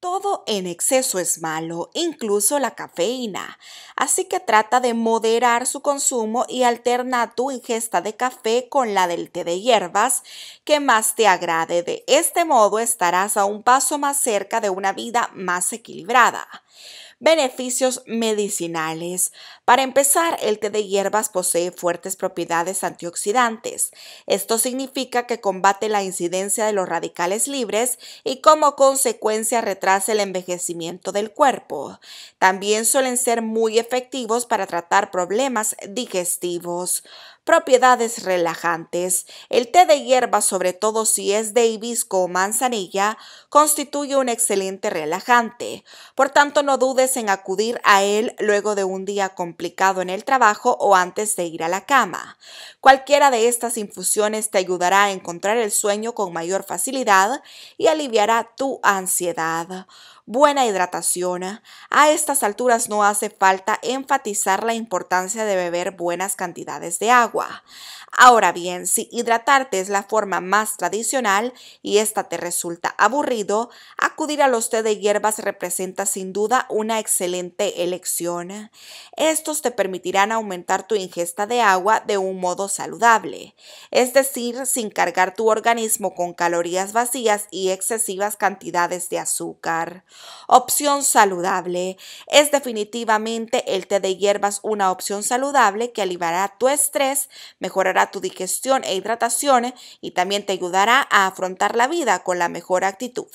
Todo en exceso es malo, incluso la cafeína. Así que trata de moderar su consumo y alterna tu ingesta de café con la del té de hierbas que más te agrade. De este modo estarás a un paso más cerca de una vida más equilibrada. Beneficios medicinales. Para empezar, el té de hierbas posee fuertes propiedades antioxidantes. Esto significa que combate la incidencia de los radicales libres y como consecuencia retrasa el envejecimiento del cuerpo. También suelen ser muy efectivos para tratar problemas digestivos. Propiedades relajantes. El té de hierbas, sobre todo si es de hibisco o manzanilla, constituye un excelente relajante. Por tanto, no dudes en acudir a él luego de un día complicado en el trabajo o antes de ir a la cama. Cualquiera de estas infusiones te ayudará a encontrar el sueño con mayor facilidad y aliviará tu ansiedad buena hidratación. ¿ah? A estas alturas no hace falta enfatizar la importancia de beber buenas cantidades de agua. Ahora bien, si hidratarte es la forma más tradicional y esta te resulta aburrido, acudir a los té de hierbas representa sin duda una excelente elección. Estos te permitirán aumentar tu ingesta de agua de un modo saludable, es decir, sin cargar tu organismo con calorías vacías y excesivas cantidades de azúcar. Opción saludable. Es definitivamente el té de hierbas una opción saludable que aliviará tu estrés, mejorará tu digestión e hidratación y también te ayudará a afrontar la vida con la mejor actitud.